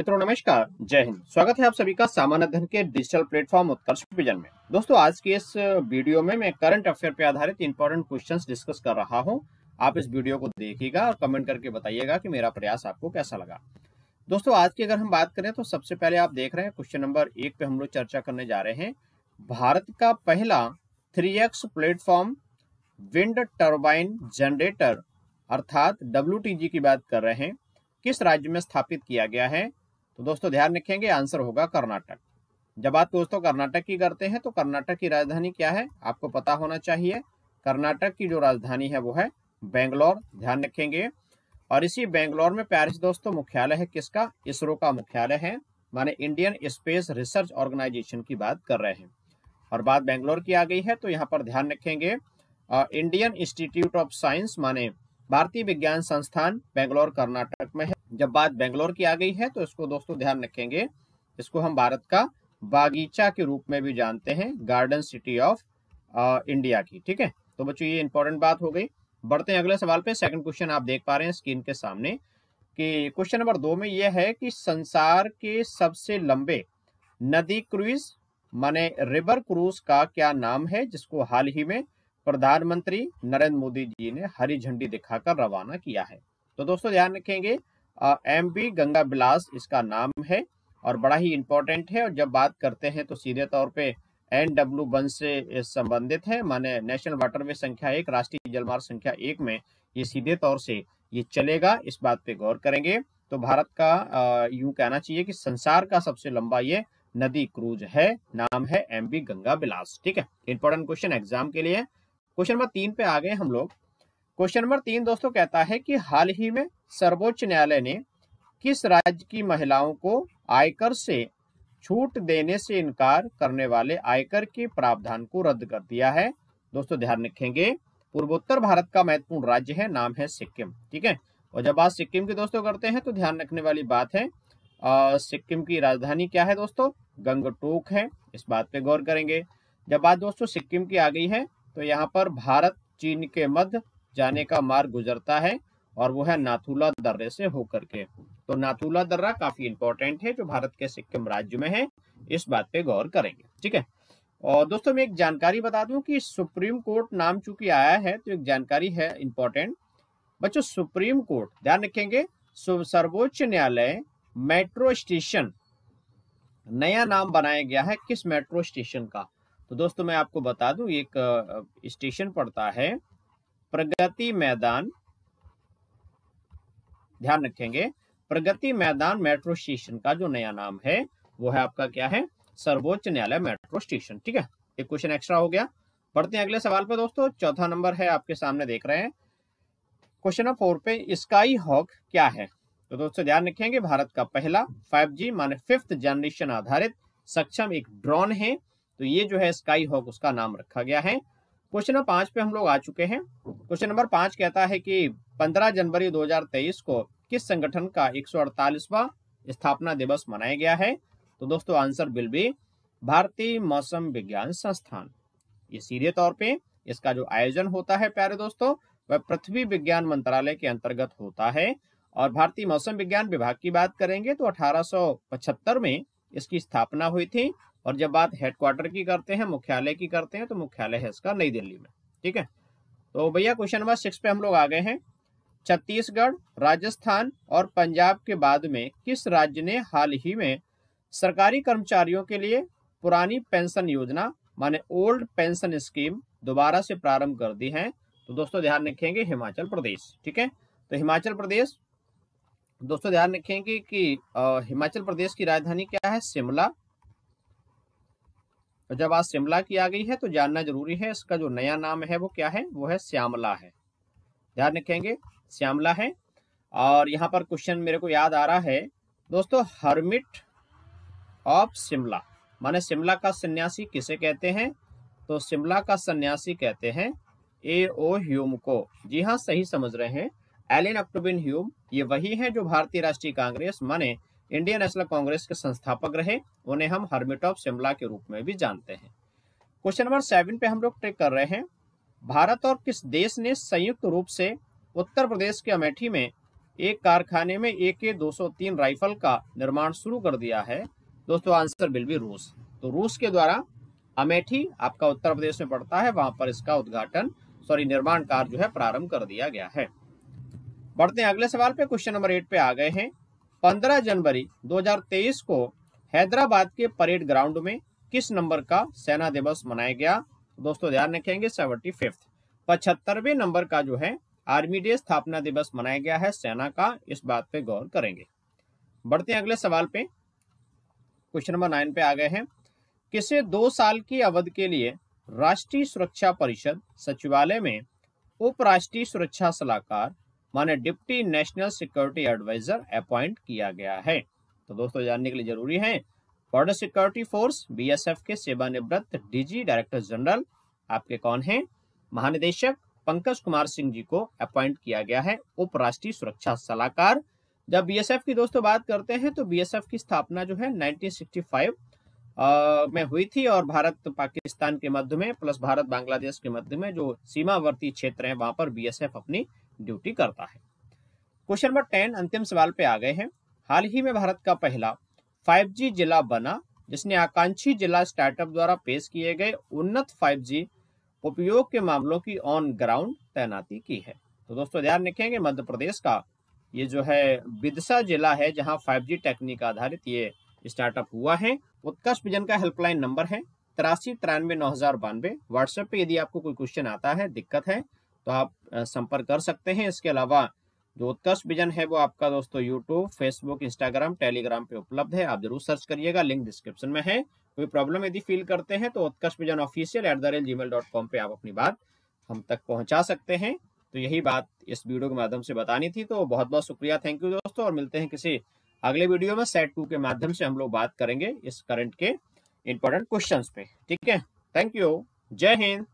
मित्रों नमस्कार जय हिंद स्वागत है आप सभी का सामान्य अध्ययन के डिजिटल प्लेटफॉर्म उत्कर्ष विजन में दोस्तों आज के इस वीडियो में मैं करंट अफेयर पे आधारित इंपॉर्टेंट क्वेश्चंस डिस्कस कर रहा हूं आप इस वीडियो को देखिएगा और कमेंट करके बताइएगा कि मेरा प्रयास आपको कैसा लगा दोस्तों आज की अगर हम बात करें तो सबसे पहले आप देख रहे हैं क्वेश्चन नंबर एक पे हम लोग चर्चा करने जा रहे हैं भारत का पहला three platform wind turbine generator अर्थात डब्ल्यू की बात कर रहे हैं किस राज्य में स्थापित किया गया है तो दोस्तों ध्यान रखेंगे आंसर होगा कर्नाटक जब आप दोस्तों कर्नाटक की करते हैं तो कर्नाटक की राजधानी क्या है आपको पता होना चाहिए कर्नाटक की जो राजधानी है वो है बेंगलोर ध्यान रखेंगे और इसी बेंगलोर में पेरिस दोस्तों मुख्यालय है किसका इसरो का मुख्यालय है माने इंडियन स्पेस रिसर्च ऑर्गेनाइजेशन की बात कर रहे हैं और बात बेंगलोर की आ गई है तो यहाँ पर ध्यान रखेंगे इंडियन इंस्टीट्यूट ऑफ साइंस माने भारतीय विज्ञान संस्थान बेंगलोर कर्नाटक में है जब बात बेंगलोर की आ गई है तो इसको दोस्तों ध्यान रखेंगे इसको हम भारत का बागीचा के रूप में भी जानते हैं गार्डन सिटी ऑफ इंडिया की ठीक है तो बच्चों ये इंपॉर्टेंट बात हो गई बढ़ते हैं अगले सवाल पे सेकंड क्वेश्चन आप देख पा रहे हैं स्क्रीन के सामने कि क्वेश्चन नंबर दो में यह है कि संसार के सबसे लंबे नदी क्रूज माने रिवर क्रूज का क्या नाम है जिसको हाल ही में प्रधानमंत्री नरेंद्र मोदी जी ने हरी झंडी दिखाकर रवाना किया है तो दोस्तों ध्यान रखेंगे एम बी गंगा बिलास इसका नाम है और बड़ा ही इम्पोर्टेंट है और जब बात करते हैं तो सीधे तौर पे एन डब्ल्यू वन से संबंधित है माने नेशनल वाटरवे संख्या एक राष्ट्रीय जलमार्ग संख्या एक में ये सीधे तौर से ये चलेगा इस बात पे गौर करेंगे तो भारत का यूं कहना चाहिए कि संसार का सबसे लंबा ये नदी क्रूज है नाम है एम बी गंगा बिलास ठीक है इंपॉर्टेंट क्वेश्चन एग्जाम के लिए क्वेश्चन नंबर तीन पे आ गए हम लोग क्वेश्चन नंबर तीन दोस्तों कहता है कि हाल ही में सर्वोच्च न्यायालय ने किस राज्य की महिलाओं को आयकर से छूट देने से इनकार करने वाले आयकर के प्रावधान को रद्द कर दिया है दोस्तों ध्यान रखेंगे पूर्वोत्तर भारत का महत्वपूर्ण राज्य है नाम है सिक्किम ठीक है और जब बात सिक्किम की दोस्तों करते हैं तो ध्यान रखने वाली बात है सिक्किम की राजधानी क्या है दोस्तों गंगटोक है इस बात पे गौर करेंगे जब बात दोस्तों सिक्किम की आ गई है तो यहाँ पर भारत चीन के मध्य जाने का मार्ग गुजरता है और वो है नाथुला दर्रे से होकर के तो नाथुला दर्रा काफी इंपॉर्टेंट है जो भारत के सिक्किम राज्य में है इस बात पे गौर करेंगे ठीक है और दोस्तों मैं एक जानकारी बता दूं कि सुप्रीम कोर्ट नाम चूंकि आया है तो एक जानकारी है इंपॉर्टेंट बच्चों सुप्रीम कोर्ट ध्यान रखेंगे सर्वोच्च न्यायालय मेट्रो स्टेशन नया नाम बनाया गया है किस मेट्रो स्टेशन का तो दोस्तों मैं आपको बता दूं एक स्टेशन पड़ता है प्रगति मैदान ध्यान रखेंगे प्रगति मैदान मेट्रो स्टेशन का जो नया नाम है वो है आपका क्या है सर्वोच्च न्यायालय मेट्रो स्टेशन ठीक है एक क्वेश्चन एक्स्ट्रा हो गया बढ़ते हैं अगले सवाल पे दोस्तों चौथा नंबर है आपके सामने देख रहे हैं क्वेश्चन नंबर फोर पे स्काई हॉक क्या है तो दोस्तों ध्यान रखेंगे भारत का पहला 5G माने फिफ्थ जनरेशन आधारित सक्षम एक ड्रोन है तो ये जो है स्काई हॉक उसका नाम रखा गया है क्वेश्चन नंबर पांच पे हम लोग आ चुके हैं क्वेश्चन नंबर पांच कहता है कि 15 जनवरी 2023 को किस संगठन का एक स्थापना दिवस मनाया गया है तो दोस्तों आंसर विल बी भारतीय मौसम विज्ञान संस्थान ये सीधे तौर पे इसका जो आयोजन होता है प्यारे दोस्तों वह पृथ्वी विज्ञान मंत्रालय के अंतर्गत होता है और भारतीय मौसम विज्ञान विभाग की बात करेंगे तो अठारह में इसकी स्थापना हुई थी और जब बात हेडक्वार्टर की करते हैं मुख्यालय की करते हैं तो मुख्यालय है इसका नई दिल्ली में ठीक है तो भैया क्वेश्चन नंबर सिक्स पे हम लोग आ गए हैं छत्तीसगढ़ राजस्थान और पंजाब के बाद में किस राज्य ने हाल ही में सरकारी कर्मचारियों के लिए पुरानी पेंशन योजना माने ओल्ड पेंशन स्कीम दोबारा से प्रारंभ कर दी है तो दोस्तों ध्यान रखेंगे हिमाचल प्रदेश ठीक है तो हिमाचल प्रदेश दोस्तों ध्यान रखेंगे कि हिमाचल प्रदेश की राजधानी क्या है शिमला तो जब आज शिमला की आ गई है तो जानना जरूरी है इसका जो नया नाम है वो क्या है वो है श्यामला है ध्यान रखेंगे श्यामला है और यहाँ पर क्वेश्चन मेरे को याद आ रहा है दोस्तों हर्मिट ऑफ शिमला माने शिमला का सन्यासी किसे कहते हैं तो शिमला का सन्यासी कहते हैं ए ओ ह्यूम को जी हाँ सही समझ रहे हैं एलिन अक्टोबिन ह्यूम ये वही हैं जो भारतीय राष्ट्रीय कांग्रेस माने इंडियन नेशनल कांग्रेस के संस्थापक रहे उन्हें हम हर्मिट ऑफ शिमला के रूप में भी जानते हैं क्वेश्चन नंबर सेवन पे हम लोग ट्रेक कर रहे हैं भारत और किस देश ने संयुक्त रूप से उत्तर प्रदेश के अमेठी में एक कारखाने में ए के दो राइफल का निर्माण शुरू कर दिया है दोस्तों आंसर बिल भी रूस तो रूस के द्वारा अमेठी आपका उत्तर प्रदेश में पड़ता है वहां पर इसका उद्घाटन सॉरी निर्माण कार्य जो है प्रारंभ कर दिया गया है बढ़ते हैं अगले सवाल पे क्वेश्चन नंबर एट पे आ गए हैं 15 जनवरी 2023 को हैदराबाद के परेड ग्राउंड में किस नंबर का सेना दिवस मनाया गया दोस्तों ध्यान रखेंगे सेवेंटी फिफ्थ पचहत्तरवे नंबर का जो है आर्मी डे स्थापना दिवस मनाया गया है सेना का इस बात पे गौर करेंगे बढ़ते हैं अगले सवाल पे क्वेश्चन नंबर नाइन पे आ गए हैं किसे दो साल की अवधि के लिए राष्ट्रीय सुरक्षा परिषद सचिवालय में उपराष्ट्रीय सुरक्षा सलाहकार माने deputy national security advisor appoint किया गया है तो दोस्तों जानने के लिए जरूरी है बॉर्डर सिक्योरिटी फोर्स बीएसएफ के सेवानिवृत्त डीजी डायरेक्टर जनरल आपके कौन हैं महानिदेशक पंकज कुमार सिंह जी को अपॉइंट किया गया है उपराष्ट्रीय सुरक्षा सलाहकार जब बीएसएफ की दोस्तों बात करते हैं तो बीएसएफ की स्थापना जो है 1965 में हुई थी और भारत पाकिस्तान के मध्य में प्लस भारत बांग्लादेश के मध्य में जो सीमावर्ती क्षेत्र है वहां पर बीएसएफ अपनी ड्यूटी करता है क्वेश्चन नंबर टेन अंतिम सवाल पे आ गए हैं हाल ही में भारत का पहला 5G जिला बना जिसने आकांक्षी जिला स्टार्टअप द्वारा पेश किए गए उन्नत 5G उपयोग के मामलों की ऑन ग्राउंड तैनाती की है तो दोस्तों ध्यान रखेंगे मध्य प्रदेश का ये जो है बिदसा जिला है जहां 5G टेक्निक आधारित ये स्टार्टअप हुआ है उत्कर्ष विजन का हेल्पलाइन नंबर है तिरासी तिरानवे नौ हजार बानवे व्हाट्सएप पे यदि आपको कोई क्वेश्चन आता है दिक्कत है तो आप संपर्क कर सकते हैं इसके अलावा जो उत्कर्ष विजन है वो आपका दोस्तों यूट्यूब फेसबुक इंस्टाग्राम टेलीग्राम पे उपलब्ध है आप जरूर सर्च करिएगा लिंक डिस्क्रिप्शन में है कोई प्रॉब्लम यदि फील करते हैं तो Utkarsh vision official at the rate gmail dot com पे आप अपनी बात हम तक पहुंचा सकते हैं तो यही बात इस वीडियो के माध्यम से बतानी थी तो बहुत बहुत शुक्रिया थैंक यू दोस्तों और मिलते हैं किसी अगले वीडियो में सेट टू के माध्यम से हम लोग बात करेंगे इस करंट के इंपॉर्टेंट क्वेश्चन पे ठीक है थैंक यू जय हिंद